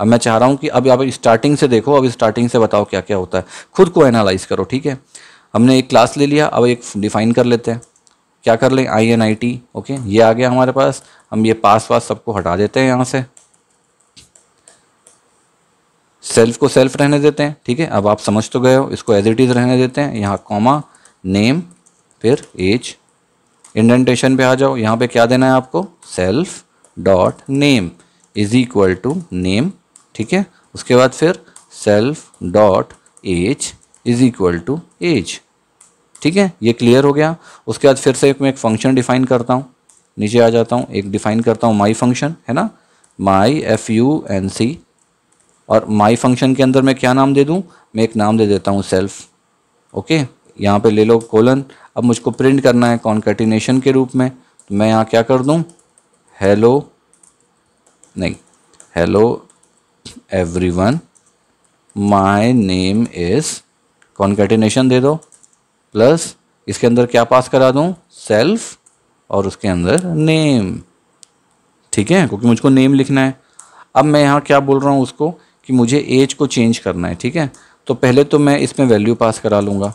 अब मैं चाह रहा हूँ कि अब आप स्टार्टिंग से देखो अब स्टार्टिंग से बताओ क्या क्या होता है खुद को एनालाइज करो ठीक है हमने एक क्लास ले लिया अब एक डिफाइन कर लेते हैं क्या कर लें I N I T okay ये आ गया हमारे पास हम ये पास वास सबको हटा देते हैं यहाँ से सेल्फ को सेल्फ रहने देते हैं ठीक है अब आप समझ तो गए हो इसको एज इट इज़ रहने देते हैं यहाँ कॉमा नेम फिर एज इंडेंटेशन पे आ जाओ यहाँ पे क्या देना है आपको self dot name is equal to name ठीक है उसके बाद फिर self dot age is equal to age ठीक है ये क्लियर हो गया उसके बाद फिर से एक मैं एक फंक्शन डिफाइन करता हूँ नीचे आ जाता हूँ एक डिफाइन करता हूँ माई फंक्शन है ना my F U N C और माई फंक्शन के अंदर मैं क्या नाम दे दूँ मैं एक नाम दे देता हूँ सेल्फ ओके यहाँ पे ले लो कोलन अब मुझको प्रिंट करना है कॉन्कैटिनेशन के रूप में तो मैं यहाँ क्या कर दूँ हेलो नहीं hello everyone my name is concatenation दे दो प्लस इसके अंदर क्या पास करा दूँ सेल्फ और उसके अंदर नेम ठीक है क्योंकि मुझको नेम लिखना है अब मैं यहाँ क्या बोल रहा हूँ उसको कि मुझे एज को चेंज करना है ठीक है तो पहले तो मैं इसमें वैल्यू पास करा लूँगा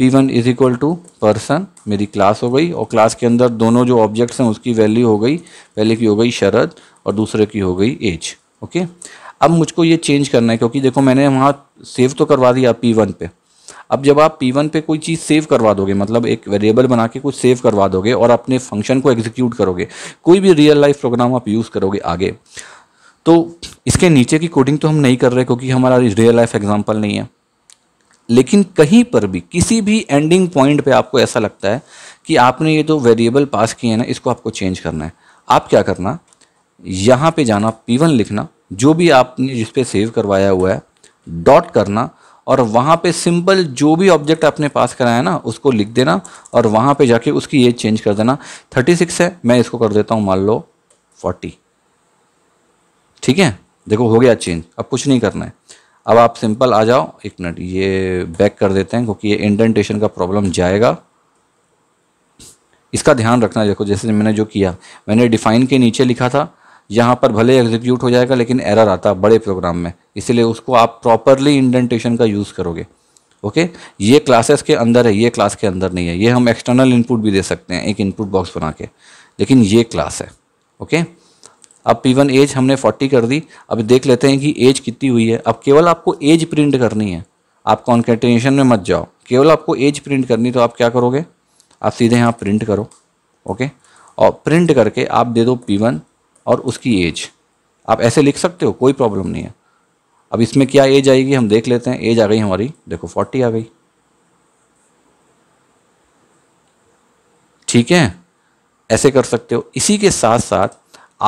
P1 is equal to person मेरी क्लास हो गई और क्लास के अंदर दोनों जो ऑब्जेक्ट्स हैं उसकी वैल्यू हो गई पहले की हो गई शरद और दूसरे की हो गई एज ओके अब मुझको ये चेंज करना है क्योंकि देखो मैंने वहाँ सेव तो करवा दिया P1 पे अब जब आप P1 पे कोई चीज़ सेव करवा दोगे मतलब एक वेरिएबल बना के कुछ सेव करवा दोगे और अपने फंक्शन को एग्जीक्यूट करोगे कोई भी रियल लाइफ प्रोग्राम आप यूज़ करोगे आगे तो इसके नीचे की कोडिंग तो हम नहीं कर रहे क्योंकि हमारा रियल लाइफ एग्जाम्पल नहीं है लेकिन कहीं पर भी किसी भी एंडिंग पॉइंट पे आपको ऐसा लगता है कि आपने ये जो तो वेरिएबल पास किए हैं ना इसको आपको चेंज करना है आप क्या करना यहाँ पे जाना P1 लिखना जो भी आपने जिस पे सेव करवाया हुआ है डॉट करना और वहाँ पे सिंपल जो भी ऑब्जेक्ट आपने पास कराया ना उसको लिख देना और वहाँ पे जाके उसकी एज चेंज कर देना 36 है मैं इसको कर देता हूँ मान लो 40 ठीक है देखो हो गया चेंज अब कुछ नहीं करना है अब आप सिंपल आ जाओ एक मिनट ये बैक कर देते हैं क्योंकि ये इंडेंटेशन का प्रॉब्लम जाएगा इसका ध्यान रखना देखो जैसे मैंने जो किया मैंने डिफाइन के नीचे लिखा था यहाँ पर भले एग्जीक्यूट हो जाएगा लेकिन एरर आता बड़े प्रोग्राम में इसलिए उसको आप प्रॉपरली इंडेंटेशन का यूज़ करोगे ओके ये क्लासेस के अंदर है ये क्लास के अंदर नहीं है ये हम एक्सटर्नल इनपुट भी दे सकते हैं एक इनपुट बॉक्स बना के लेकिन ये क्लास है ओके अब पी वन एज हमने फोर्टी कर दी अब देख लेते हैं कि एज कितनी हुई है अब केवल आपको एज प्रिंट करनी है आप कॉन्केटेशन में मत जाओ केवल आपको एज प्रिंट करनी तो आप क्या करोगे आप सीधे यहाँ प्रिंट करो ओके और प्रिंट करके आप दे दो पी वन और उसकी एज आप ऐसे लिख सकते हो कोई प्रॉब्लम नहीं है अब इसमें क्या एज आएगी हम देख लेते हैं एज आ गई हमारी देखो फोर्टी आ गई ठीक है ऐसे कर सकते हो इसी के साथ साथ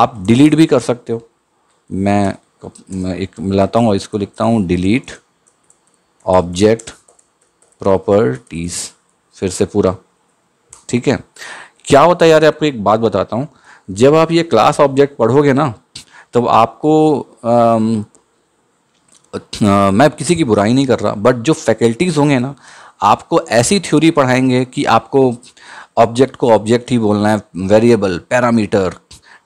आप डिलीट भी कर सकते हो मैं, एक मिलाता हूँ इसको लिखता हूँ डिलीट ऑब्जेक्ट प्रॉपर्टीज फिर से पूरा ठीक है क्या होता है यार आपको एक बात बताता हूँ जब आप ये क्लास ऑब्जेक्ट पढ़ोगे ना तो आपको आ, आ, मैं किसी की बुराई नहीं कर रहा बट जो फैकल्टीज़ होंगे ना आपको ऐसी थ्योरी पढ़ाएंगे कि आपको ऑब्जेक्ट को ऑब्जेक्ट ही बोलना है वेरिएबल पैरामीटर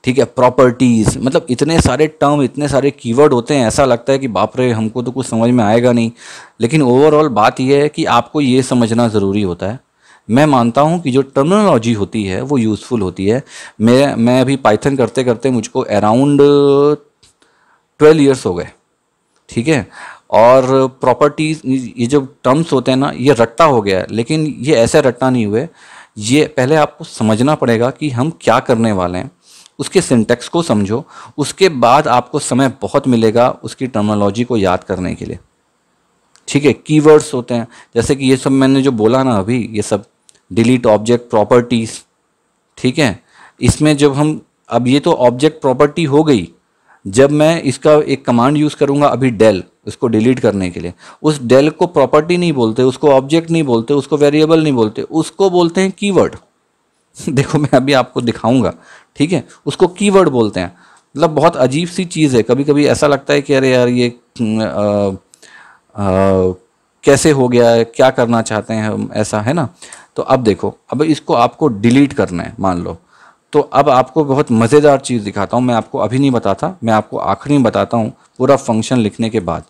ठीक है प्रॉपर्टीज़ मतलब इतने सारे टर्म इतने सारे कीवर्ड होते हैं ऐसा लगता है कि बाप रे हमको तो कुछ समझ में आएगा नहीं लेकिन ओवरऑल बात यह है कि आपको ये समझना ज़रूरी होता है मैं मानता हूँ कि जो टर्मिनोलॉजी होती है वो यूज़फुल होती है मैं मैं अभी पाइथन करते करते मुझको अराउंड ट्वेल्व ईयर्स हो गए ठीक है और प्रॉपर्टीज ये जो टर्म्स होते हैं ना ये रट्टा हो गया है लेकिन ये ऐसे रट्टा नहीं हुए ये पहले आपको समझना पड़ेगा कि हम क्या करने वाले हैं उसके सिंटेक्स को समझो उसके बाद आपको समय बहुत मिलेगा उसकी टर्मोलॉजी को याद करने के लिए ठीक है कीवर्ड्स होते हैं जैसे कि ये सब मैंने जो बोला ना अभी ये सब डिलीट ऑब्जेक्ट प्रॉपर्टीज़ ठीक है इसमें जब हम अब ये तो ऑब्जेक्ट प्रॉपर्टी हो गई जब मैं इसका एक कमांड यूज़ करूँगा अभी डेल उसको डिलीट करने के लिए उस डेल को प्रॉपर्टी नहीं बोलते उसको ऑब्जेक्ट नहीं बोलते उसको वेरिएबल नहीं बोलते उसको बोलते हैं कीवर्ड [LAUGHS] देखो मैं अभी आपको दिखाऊंगा ठीक है उसको कीवर्ड बोलते हैं मतलब बहुत अजीब सी चीज़ है कभी कभी ऐसा लगता है कि अरे यार ये आ, हम्म, आ, कैसे हो गया है क्या करना चाहते हैं हम ऐसा है ना तो अब देखो अब इसको आपको डिलीट करना है मान लो तो अब आपको बहुत मज़ेदार चीज़ दिखाता हूँ मैं आपको अभी नहीं बताता मैं आपको आखिरी में बताता हूँ पूरा फंक्शन लिखने के बाद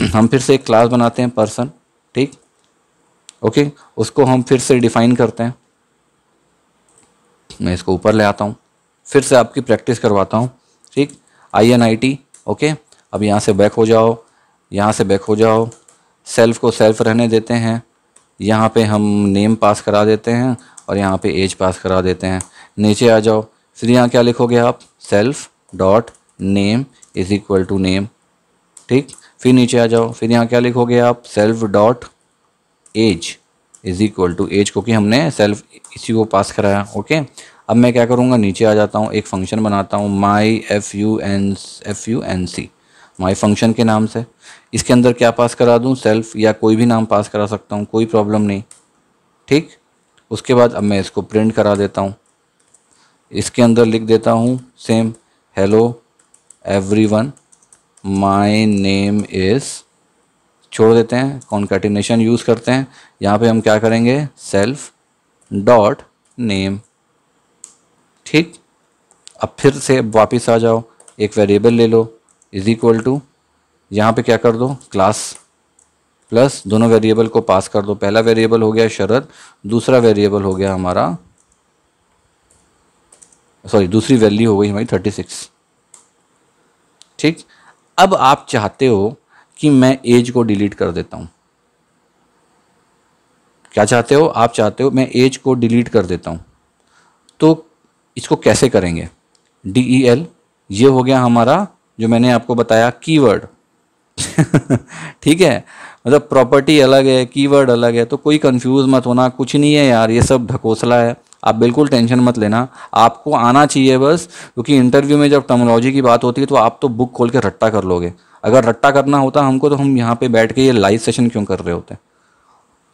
[CLEARS THROAT] हम फिर से एक क्लास बनाते हैं पर्सन ठीक ओके उसको हम फिर से डिफाइन करते हैं मैं इसको ऊपर ले आता हूँ फिर से आपकी प्रैक्टिस करवाता हूँ ठीक I N I T okay अब यहाँ से बैक हो जाओ यहाँ से बैक हो जाओ सेल्फ को सेल्फ रहने देते हैं यहाँ पे हम नेम पास करा देते हैं और यहाँ पे एज पास करा देते हैं नीचे आ जाओ फिर यहाँ क्या लिखोगे आप self dot name is equal to name ठीक फिर नीचे आ जाओ फिर यहाँ क्या लिखोगे आप self dot age is equal to age क्योंकि हमने सेल्फ इसी को पास कराया ओके अब मैं क्या करूँगा नीचे आ जाता हूँ एक फंक्शन बनाता हूँ my F U N F U N C my function के नाम से इसके अंदर क्या पास करा दूँ सेल्फ या कोई भी नाम पास करा सकता हूँ कोई प्रॉब्लम नहीं ठीक उसके बाद अब मैं इसको प्रिंट करा देता हूँ इसके अंदर लिख देता हूँ same hello everyone my name is छोड़ देते हैं कॉन्कैटिनेशन यूज़ करते हैं यहाँ पे हम क्या करेंगे सेल्फ डॉट नेम ठीक अब फिर से वापस आ जाओ एक वेरिएबल ले लो इज इक्वल टू यहाँ पे क्या कर दो क्लास प्लस दोनों वेरिएबल को पास कर दो पहला वेरिएबल हो गया शरद दूसरा वेरिएबल हो गया हमारा सॉरी दूसरी वैल्यू हो गई हमारी थर्टी सिक्स ठीक अब आप चाहते हो कि मैं एज को डिलीट कर देता हूँ क्या चाहते हो आप चाहते हो मैं एज को डिलीट कर देता हूँ तो इसको कैसे करेंगे डी ई एल ये हो गया हमारा जो मैंने आपको बताया कीवर्ड [LAUGHS] ठीक है मतलब प्रॉपर्टी अलग है कीवर्ड अलग है तो कोई कंफ्यूज मत होना कुछ नहीं है यार ये सब ढकोसला है आप बिल्कुल टेंशन मत लेना आपको आना चाहिए बस क्योंकि इंटरव्यू में जब टर्मोलॉजी की बात होती है तो आप तो बुक खोल के रट्टा कर लोगे अगर रट्टा करना होता हमको तो हम यहाँ पे बैठ के ये लाइव सेशन क्यों कर रहे होते हैं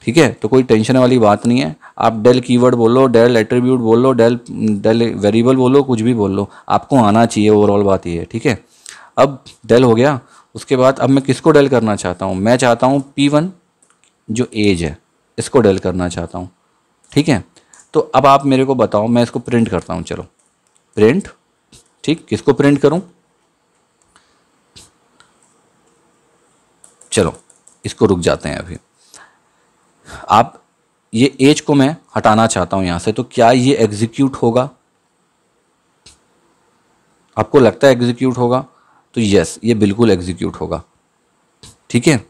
ठीक है तो कोई टेंशन वाली बात नहीं है आप डेल कीवर्ड बोलो डेल एट्रीब्यूट बोलो डेल डेल वेरिएबल बोलो कुछ भी बोलो आपको आना चाहिए ओवरऑल बात ये है ठीक है अब डेल हो गया उसके बाद अब मैं किसको डेल करना चाहता हूँ मैं चाहता हूँ पी वन जो एज है इसको डेल करना चाहता हूँ ठीक है तो अब आप मेरे को बताओ मैं इसको प्रिंट करता हूँ चलो प्रिंट ठीक किसको प्रिंट करूँ चलो इसको रुक जाते हैं अभी आप ये एज को मैं हटाना चाहता हूँ यहाँ से तो क्या ये एग्जीक्यूट होगा आपको लगता है एग्जीक्यूट होगा तो यस ये बिल्कुल एग्जीक्यूट होगा ठीक है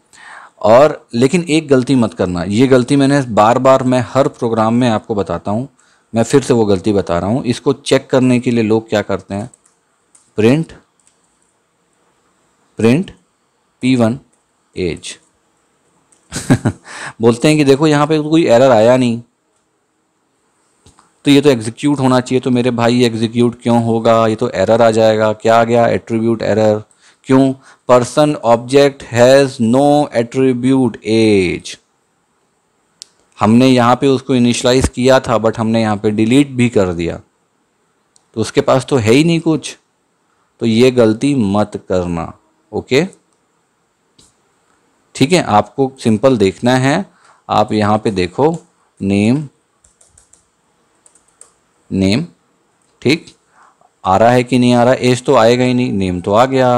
और लेकिन एक गलती मत करना ये गलती मैंने बार बार मैं हर प्रोग्राम में आपको बताता हूँ मैं फिर से वो गलती बता रहा हूँ इसको चेक करने के लिए लोग क्या करते हैं print print P one age [LAUGHS] बोलते हैं कि देखो यहाँ पे तो कोई एरर आया नहीं तो ये तो एग्जीक्यूट होना चाहिए तो मेरे भाई एग्जीक्यूट क्यों होगा ये तो एरर आ जाएगा क्या आ गया एट्रीब्यूट एरर क्यों person object has no attribute age हमने यहाँ पे उसको इनिशलाइज किया था बट हमने यहाँ पे डिलीट भी कर दिया तो उसके पास तो है ही नहीं कुछ तो ये गलती मत करना ओके okay? ठीक है आपको सिंपल देखना है आप यहाँ पे देखो नेम नेम ठीक आ रहा है कि नहीं आ रहा एज तो आएगा ही नहीं नेम तो आ गया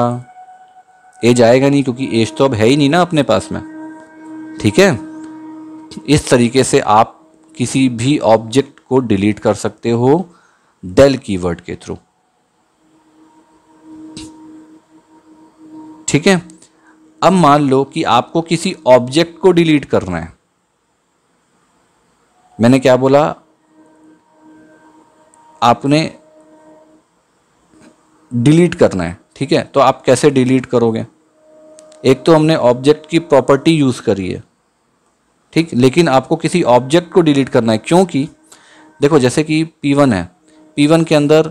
एज आएगा नहीं क्योंकि एज तो अब है ही नहीं ना अपने पास में ठीक है इस तरीके से आप किसी भी ऑब्जेक्ट को डिलीट कर सकते हो डेल कीवर्ड के थ्रू ठीक है अब मान लो कि आपको किसी ऑब्जेक्ट को डिलीट करना है मैंने क्या बोला आपने डिलीट करना है ठीक है तो आप कैसे डिलीट करोगे एक तो हमने ऑब्जेक्ट की प्रॉपर्टी यूज़ करी है ठीक लेकिन आपको किसी ऑब्जेक्ट को डिलीट करना है क्योंकि देखो जैसे कि P1 है P1 के अंदर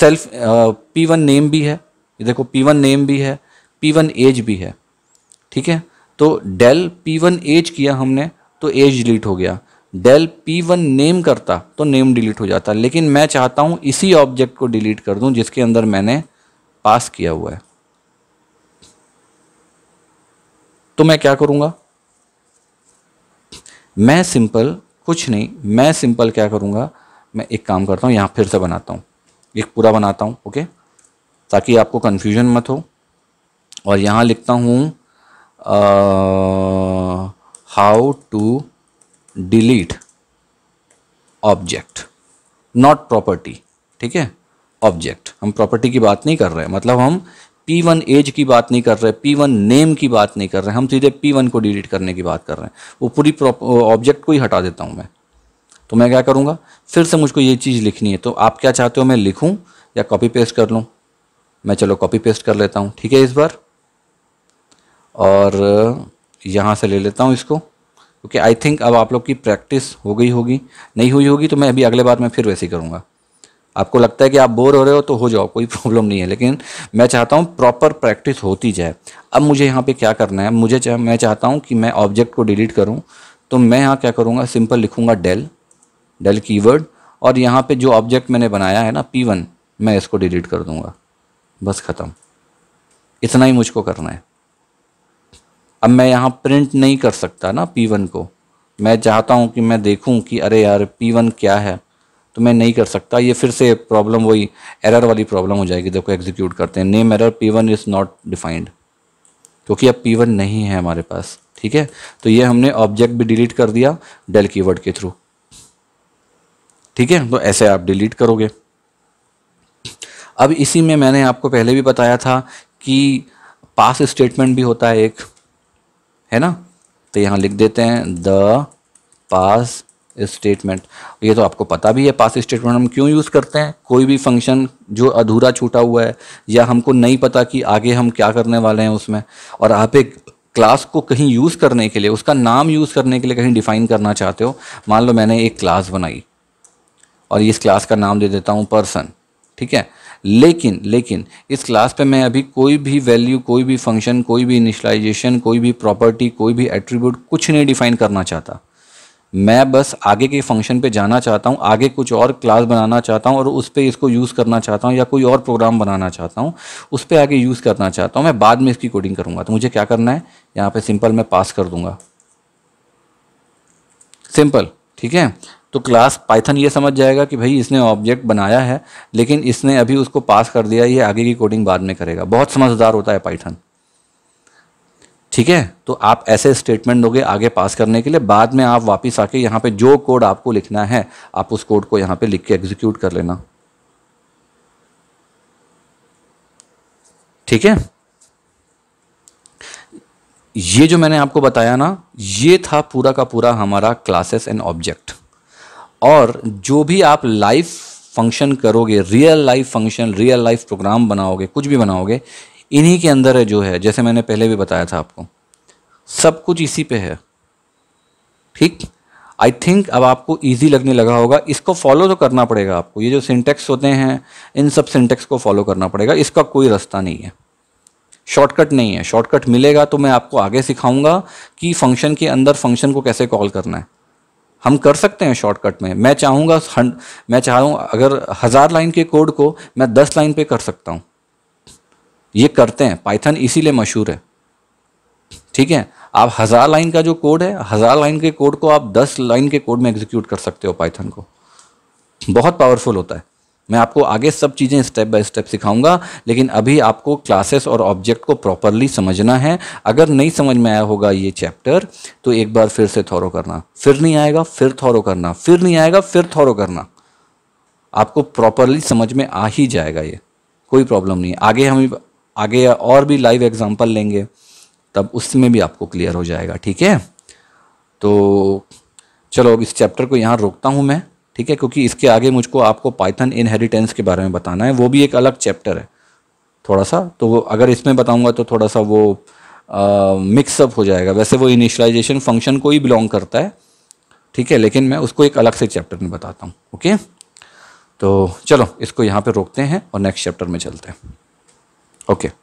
सेल्फ P1 नेम भी है ये देखो पी वन नेम भी है पी वन एज भी है ठीक है तो डेल पी वन एज किया हमने तो एज डिलीट हो गया डेल पी वन नेम करता तो नेम डिलीट हो जाता लेकिन मैं चाहता हूँ इसी ऑब्जेक्ट को डिलीट कर दूँ जिसके अंदर मैंने पास किया हुआ है तो मैं क्या करूँगा मैं सिंपल कुछ नहीं मैं सिंपल क्या करूँगा मैं एक काम करता हूँ यहाँ फिर से बनाता हूँ एक पूरा बनाता हूँ ओके ताकि आपको कन्फ्यूजन मत हो और यहाँ लिखता हूँ how to delete object not property ठीक है ऑब्जेक्ट हम प्रॉपर्टी की बात नहीं कर रहे मतलब हम पी वन एज की बात नहीं कर रहे पी वन नेम की बात नहीं कर रहे हम सीधे पी वन को डिलीट करने की बात कर रहे हैं वो पूरी ऑब्जेक्ट को ही हटा देता हूँ मैं तो मैं क्या करूँगा फिर से मुझको ये चीज़ लिखनी है तो आप क्या चाहते हो मैं लिखूँ या कॉपी पेस्ट कर लूँ मैं चलो कॉपी पेस्ट कर लेता हूँ ठीक है इस बार और यहाँ से ले लेता हूँ इसको क्योंकि आई थिंक अब आप लोग की प्रैक्टिस हो गई होगी नहीं हुई होगी तो मैं अभी अगले बार मैं फिर वैसे ही करूँगा आपको लगता है कि आप बोर हो रहे हो तो हो जाओ कोई प्रॉब्लम नहीं है लेकिन मैं चाहता हूँ प्रॉपर प्रैक्टिस होती जाए अब मुझे यहाँ पे क्या करना है मुझे चाह, मैं चाहता हूँ कि मैं ऑब्जेक्ट को डिलीट करूँ तो मैं यहाँ क्या करूँगा सिंपल लिखूँगा डेल डेल कीवर्ड और यहाँ पे जो ऑब्जेक्ट मैंने बनाया है ना पी वन मैं इसको डिलीट कर दूँगा बस ख़त्म इतना ही मुझको करना है अब मैं यहाँ प्रिंट नहीं कर सकता ना पी वन को मैं चाहता हूँ कि मैं देखूँ कि अरे यार पी वन क्या है तो मैं नहीं कर सकता ये फिर से प्रॉब्लम वही एरर वाली प्रॉब्लम हो जाएगी देखो एग्जीक्यूट करते हैं name error P one is not defined क्योंकि अब पी वन नहीं है हमारे पास ठीक है तो ये हमने ऑब्जेक्ट भी डिलीट कर दिया डेल कीवर्ड के थ्रू ठीक है तो ऐसे आप डिलीट करोगे अब इसी में मैंने आपको पहले भी बताया था कि पास स्टेटमेंट भी होता है एक है ना तो यहाँ लिख देते हैं द पास स्टेटमेंट ये तो आपको पता भी है पास स्टेटमेंट हम क्यों यूज़ करते हैं कोई भी फंक्शन जो अधूरा छूटा हुआ है या हमको नहीं पता कि आगे हम क्या करने वाले हैं उसमें और आप एक क्लास को कहीं यूज़ करने के लिए उसका नाम यूज़ करने के लिए कहीं डिफ़ाइन करना चाहते हो मान लो मैंने एक क्लास बनाई और इस क्लास का नाम दे देता हूँ पर्सन ठीक है लेकिन लेकिन इस क्लास पे मैं अभी कोई भी वैल्यू कोई भी फंक्शन कोई भी इनिशलाइजेशन कोई भी प्रॉपर्टी कोई भी एट्रीब्यूट कुछ नहीं डिफाइन करना चाहता मैं बस आगे के फंक्शन पे जाना चाहता हूँ आगे कुछ और क्लास बनाना चाहता हूँ और उस पर इसको यूज़ करना चाहता हूँ या कोई और प्रोग्राम बनाना चाहता हूँ उस पर आगे यूज़ करना चाहता हूँ मैं बाद में इसकी कोडिंग करूँगा तो मुझे क्या करना है यहाँ पे सिंपल मैं पास कर दूँगा सिंपल ठीक है तो क्लास पाइथन ये समझ जाएगा कि भाई इसने ऑब्जेक्ट बनाया है लेकिन इसने अभी उसको पास कर दिया ये आगे की कोडिंग बाद में करेगा बहुत समझदार होता है पाइथन ठीक है तो आप ऐसे स्टेटमेंट दोगे आगे पास करने के लिए बाद में आप वापस आके यहाँ पे जो कोड आपको लिखना है आप उस कोड को यहाँ पे लिख के एग्जीक्यूट कर लेना ठीक है ये जो मैंने आपको बताया ना ये था पूरा का पूरा हमारा क्लासेस एंड ऑब्जेक्ट और जो भी आप लाइव फंक्शन करोगे real life function real life program बनाओगे कुछ भी बनाओगे इन्हीं के अंदर है जो है जैसे मैंने पहले भी बताया था आपको सब कुछ इसी पे है ठीक आई थिंक अब आपको ईजी लगने लगा होगा इसको फॉलो तो करना पड़ेगा आपको ये जो सिंटेक्स होते हैं इन सब सिंटेक्स को फॉलो करना पड़ेगा इसका कोई रास्ता नहीं है शॉर्टकट नहीं है शॉर्टकट मिलेगा तो मैं आपको आगे सिखाऊंगा कि फंक्शन के अंदर फंक्शन को कैसे कॉल करना है हम कर सकते हैं शॉर्टकट में मैं चाहूँगा मैं चाहूँ अगर हज़ार लाइन के कोड को मैं दस लाइन पे कर सकता हूँ ये करते हैं पाइथन इसीलिए मशहूर है ठीक है आप हज़ार लाइन का जो कोड है हज़ार लाइन के कोड को आप दस लाइन के कोड में एग्जीक्यूट कर सकते हो पाइथन को बहुत पावरफुल होता है मैं आपको आगे सब चीज़ें स्टेप बाय स्टेप सिखाऊंगा लेकिन अभी आपको क्लासेस और ऑब्जेक्ट को प्रॉपरली समझना है अगर नहीं समझ में आया होगा ये चैप्टर तो एक बार फिर से थौरो करना फिर नहीं आएगा फिर थौरो करना फिर नहीं आएगा फिर थौरो करना आपको प्रॉपरली समझ में आ ही जाएगा ये कोई प्रॉब्लम नहीं आगे हम आगे और भी लाइव एग्जाम्पल लेंगे तब उसमें भी आपको क्लियर हो जाएगा ठीक है तो चलो अब इस चैप्टर को यहाँ रोकता हूँ मैं ठीक है क्योंकि इसके आगे मुझको आपको पाइथन इनहेरिटेंस के बारे में बताना है वो भी एक अलग चैप्टर है थोड़ा सा तो वो अगर इसमें बताऊंगा तो थोड़ा सा वो मिक्सअप हो जाएगा वैसे वो इनिशलाइजेशन फंक्शन को ही बिलोंग करता है ठीक है लेकिन मैं उसको एक अलग से चैप्टर में बताता हूँ ओके तो चलो इसको यहाँ पर रोकते हैं और नेक्स्ट चैप्टर में चलते हैं ओके